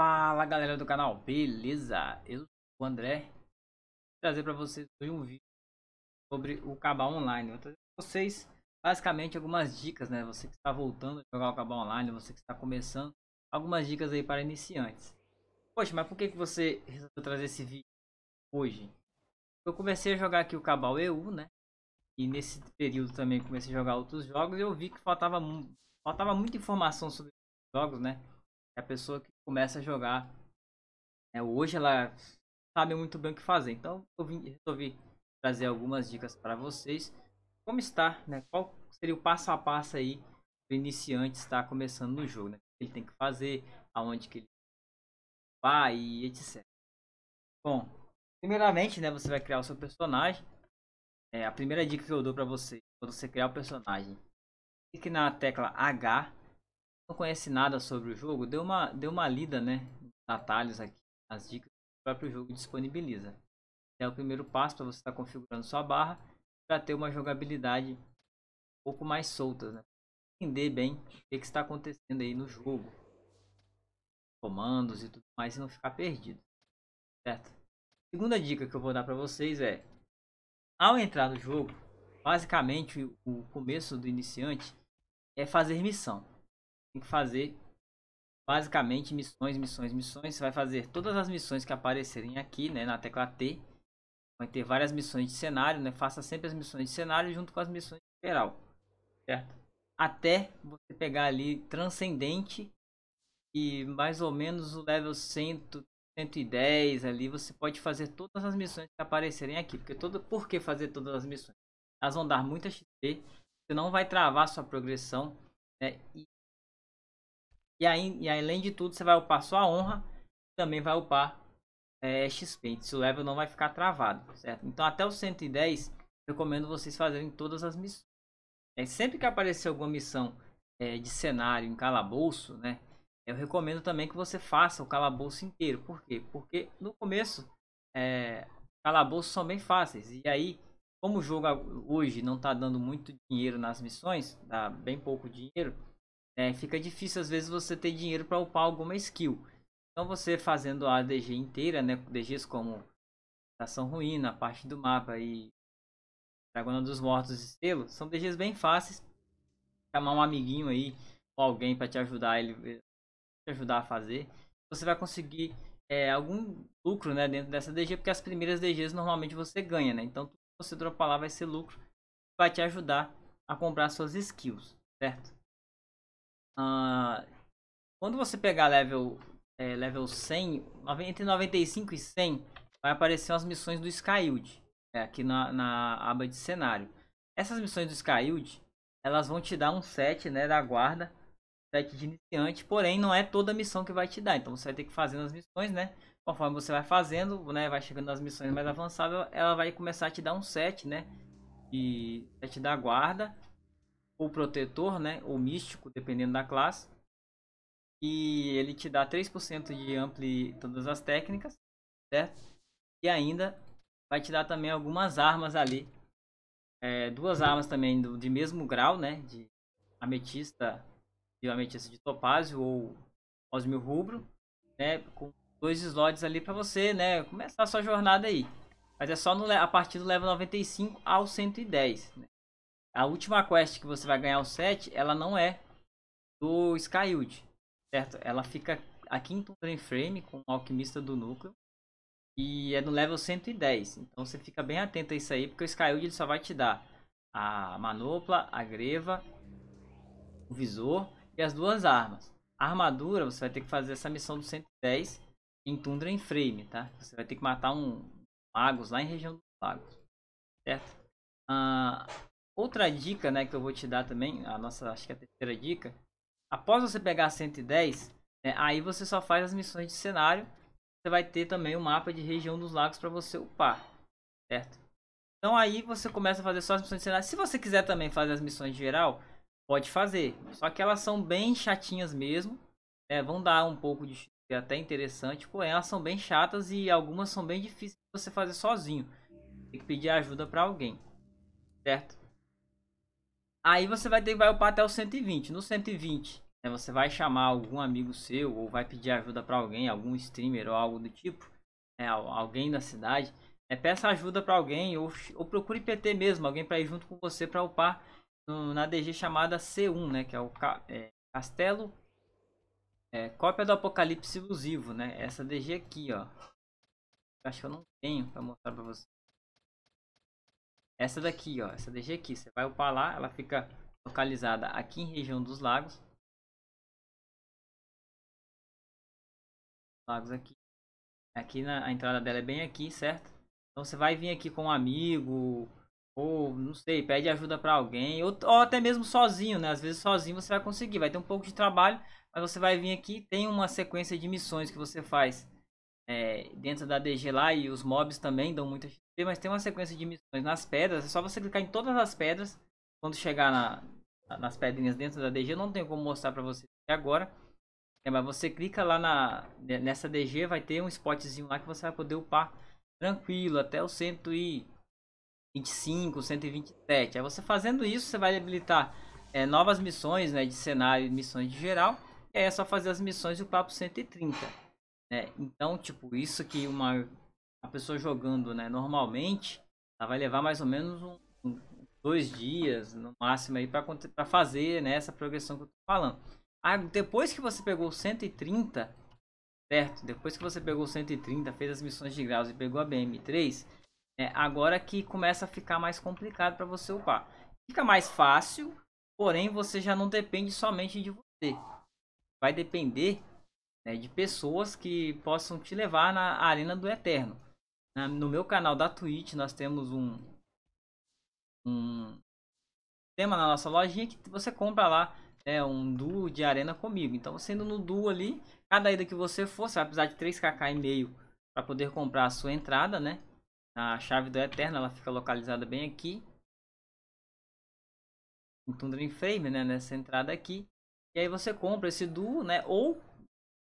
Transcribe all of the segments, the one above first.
Fala galera do canal, beleza? Eu sou o André Vou trazer para vocês um vídeo sobre o Cabal Online. Vou trazer para vocês basicamente algumas dicas, né? Você que está voltando a jogar o Cabal Online, você que está começando, algumas dicas aí para iniciantes. Poxa, mas por que, que você resolveu trazer esse vídeo hoje? Eu comecei a jogar aqui o Cabal EU, né? E nesse período também comecei a jogar outros jogos e eu vi que faltava, faltava muita informação sobre jogos, né? A pessoa que começa a jogar. É, hoje ela sabe muito bem o que fazer. Então eu vim, resolvi trazer algumas dicas para vocês. Como está né? Qual seria o passo a passo aí iniciante estar começando no jogo, né? O que ele tem que fazer, aonde que ele vai e etc. Bom, primeiramente, né, você vai criar o seu personagem. É, a primeira dica que eu dou para você, quando você criar o personagem, clique na tecla H não conhece nada sobre o jogo, dê uma, deu uma lida, né? Detalhes aqui, as dicas que o próprio jogo disponibiliza. É o primeiro passo para você estar tá configurando sua barra para ter uma jogabilidade um pouco mais solta, né? Entender bem o que, que está acontecendo aí no jogo, comandos e tudo mais, e não ficar perdido, certo? Segunda dica que eu vou dar para vocês é: ao entrar no jogo, basicamente o começo do iniciante é fazer missão tem que fazer basicamente missões, missões, missões. Você vai fazer todas as missões que aparecerem aqui, né, na tecla T. Vai ter várias missões de cenário, né? Faça sempre as missões de cenário junto com as missões de geral, certo? Até você pegar ali transcendente e mais ou menos o level 100, 110 ali, você pode fazer todas as missões que aparecerem aqui, porque todo, por que fazer todas as missões? Elas vão dar muita XP, você não vai travar sua progressão, né? E e, aí, e além de tudo, você vai upar sua honra. Também vai upar é, XP. Se seu level não vai ficar travado, certo? Então até o 110, recomendo vocês fazerem todas as missões. É, sempre que aparecer alguma missão é, de cenário em calabouço, né? Eu recomendo também que você faça o calabouço inteiro. Por quê? Porque no começo, é, calabouços são bem fáceis. E aí, como o jogo hoje não está dando muito dinheiro nas missões, dá bem pouco dinheiro, é, fica difícil às vezes você ter dinheiro para upar alguma skill. Então você fazendo a DG inteira, né, DGs como Ação Ruína, parte do mapa e Dragona dos Mortos e Selo, são DGs bem fáceis. Chamar um amiguinho aí ou alguém para te ajudar ele eh, te ajudar a fazer, você vai conseguir é, algum lucro, né, dentro dessa DG, porque as primeiras DGs normalmente você ganha, né? Então tudo que você dropar lá vai ser lucro, vai te ajudar a comprar suas skills, certo? Uh, quando você pegar level, é, level 100, entre 95 e 100, vai aparecer as missões do Skywild. É, né, aqui na, na aba de cenário. Essas missões do Skywild, elas vão te dar um set né, da guarda. Set de iniciante, porém não é toda a missão que vai te dar. Então você vai ter que fazer as missões, né? Conforme você vai fazendo, né? Vai chegando nas missões mais avançadas, ela vai começar a te dar um set, né? De set da guarda o protetor, né? Ou místico, dependendo da classe. E ele te dá 3% de ampli todas as técnicas, certo? E ainda vai te dar também algumas armas ali. É, duas armas também do, de mesmo grau, né? De ametista e ametista de topázio ou osmio rubro, né? Com dois slots ali para você, né? Começar a sua jornada aí. Mas é só no, a partir do level 95 ao 110, né? A última quest que você vai ganhar o set, ela não é do Skyud, certo? Ela fica a quinto frame com o Alquimista do Núcleo. E é no level 110. Então você fica bem atento a isso aí, porque o Skyud ele só vai te dar a manopla, a greva, o visor e as duas armas. A armadura, você vai ter que fazer essa missão do 110 em Tundra em Frame, tá? Você vai ter que matar um Magos lá em região dos Lagos, certo? Ah, Outra dica, né, que eu vou te dar também, a nossa, acho que é a terceira dica, após você pegar 110, né, aí você só faz as missões de cenário, você vai ter também o um mapa de região dos lagos para você upar, certo? Então aí você começa a fazer só as missões de cenário. Se você quiser também fazer as missões de geral, pode fazer, só que elas são bem chatinhas mesmo, né, vão dar um pouco de é até interessante, porém elas são bem chatas e algumas são bem difíceis de você fazer sozinho. Tem que pedir ajuda para alguém, certo? Aí você vai ter vai upar até o 120. No 120, né, você vai chamar algum amigo seu ou vai pedir ajuda para alguém, algum streamer ou algo do tipo, né, alguém da cidade. É, peça ajuda para alguém ou, ou procure PT mesmo, alguém para ir junto com você para upar no, na DG chamada C1, né, que é o é, Castelo é, Cópia do Apocalipse Ilusivo, né? Essa DG aqui, ó. Acho que eu não tenho para mostrar para vocês. Essa daqui, ó, essa DG aqui, você vai upar lá, ela fica localizada aqui em região dos lagos. Lagos aqui. Aqui na a entrada dela é bem aqui, certo? Então você vai vir aqui com um amigo, ou não sei, pede ajuda para alguém, ou, ou, até mesmo sozinho, né? Às vezes sozinho você vai conseguir, vai ter um pouco de trabalho, mas você vai vir aqui, tem uma sequência de missões que você faz é, dentro da DG lá e os mobs também dão muita mas tem uma sequência de missões nas pedras. É só você clicar em todas as pedras. Quando chegar na, nas pedrinhas dentro da DG, eu não tenho como mostrar para você agora. É, mas você clica lá na, nessa DG, vai ter um spotzinho lá que você vai poder upar tranquilo até o 125, 127. Aí você fazendo isso, você vai habilitar é, novas missões né, de cenário missões de geral. E aí é só fazer as missões e upar pro 130. Né? Então, tipo, isso que uma a pessoa jogando né, normalmente, ela vai levar mais ou menos um, um dois dias no máximo aí para fazer né, essa progressão que eu tô falando. depois que você pegou 130, certo? Depois que você pegou 130, fez as missões de graus e pegou a BM3, é agora que começa a ficar mais complicado para você upar. Fica mais fácil, porém você já não depende somente de você. Vai depender né, de pessoas que possam te levar na arena do eterno no meu canal da Twitch nós temos um, um tema na nossa lojinha que você compra lá é um duo de arena comigo. Então você indo no duo ali, cada ida que você for, você vai precisar de 3kk e meio para poder comprar a sua entrada, né? A chave do Eterna, ela fica localizada bem aqui. Um Tundra Frame, né? Nessa entrada aqui. E aí você compra esse duo, né? Ou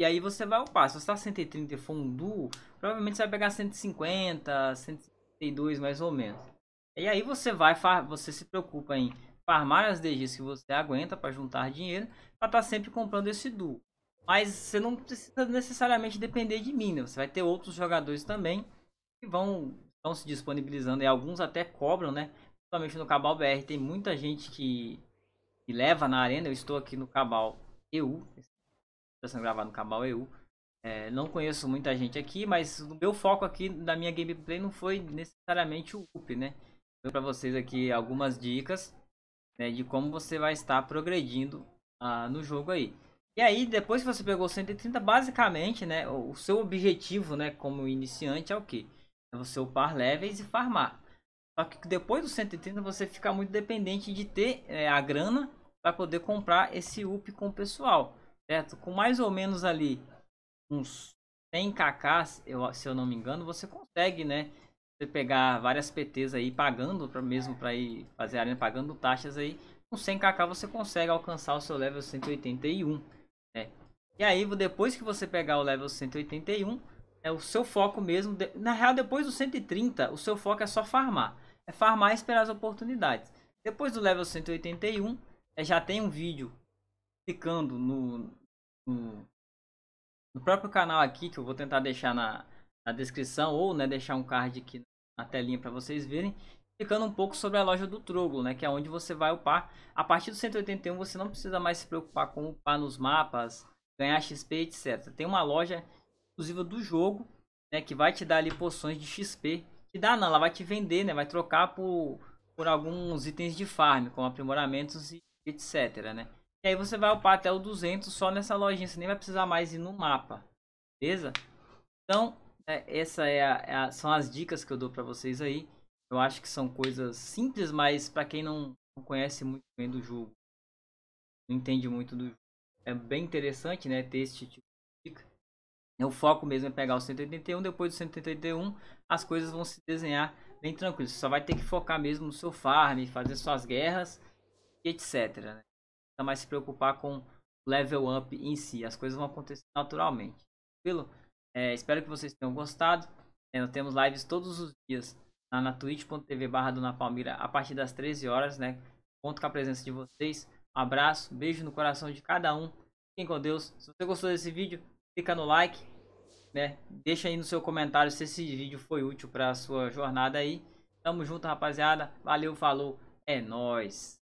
e aí você vai upar. Se você tá 130 e for um duo, provavelmente você vai pegar 150, 152 mais ou menos. E aí você vai, você se preocupa em farmar as DGs que você aguenta para juntar dinheiro, para estar tá sempre comprando esse duo. Mas você não precisa necessariamente depender de mim, né? Você vai ter outros jogadores também que vão estão se disponibilizando e alguns até cobram, né? Principalmente no Cabal BR tem muita gente que, que leva na arena. Eu estou aqui no Cabal EU, Estou sendo gravado no Camaueu. É, não conheço muita gente aqui, mas o meu foco aqui da minha gameplay não foi necessariamente o up, né? para vocês aqui algumas dicas né, de como você vai estar progredindo ah, no jogo aí. E aí, depois que você pegou 130, basicamente, né, o seu objetivo, né, como iniciante é o que? É você upar levels e farmar. Só que depois do 130 você fica muito dependente de ter é, a grana para poder comprar esse up com o pessoal certo? Com mais ou menos ali uns 100 kk, se eu não me engano, você consegue, né? Você pegar várias PTs aí pagando para mesmo para ir fazer arena pagando taxas aí, com 100 kk você consegue alcançar o seu level 181, né? E aí depois que você pegar o level 181, é o seu foco mesmo, na real depois do 130, o seu foco é só farmar. É farmar e esperar as oportunidades. Depois do level 181, é, já tem um vídeo clicando no, no, próprio canal aqui, que eu vou tentar deixar na, na descrição, ou né, deixar um card aqui na telinha para vocês verem, explicando um pouco sobre a loja do Troglo, né, que é onde você vai upar. A partir do 181 você não precisa mais se preocupar com upar nos mapas, ganhar XP, etc. Tem uma loja exclusiva do jogo, né, que vai te dar ali poções de XP, que dá não, ela vai te vender, né, vai trocar por, por alguns itens de farm, como aprimoramentos e etc, né. E aí você vai upar até o 200 só nessa lojinha. Você nem vai precisar mais ir no mapa. Beleza? Então, é, essa é, a, é a, são as dicas que eu dou para vocês aí. Eu acho que são coisas simples, mas para quem não, não, conhece muito bem do jogo, não entende muito do jogo, é bem interessante, né, ter esse tipo de dica. É, o foco mesmo é pegar o 181, depois do 181 as coisas vão se desenhar bem tranquilo. Você só vai ter que focar mesmo no seu farm, fazer suas guerras e etc. Né? precisa mais se preocupar com level up em si. As coisas vão acontecer naturalmente. Tranquilo? É, espero que vocês tenham gostado. É, nós temos lives todos os dias na, na twitch.tv barra Dona Palmira a partir das 13 horas, né? Conto com a presença de vocês. Abraço, beijo no coração de cada um. Fiquem com Deus. Se você gostou desse vídeo, clica no like, né? Deixa aí no seu comentário se esse vídeo foi útil para a sua jornada aí. Tamo junto, rapaziada. Valeu, falou. É nós.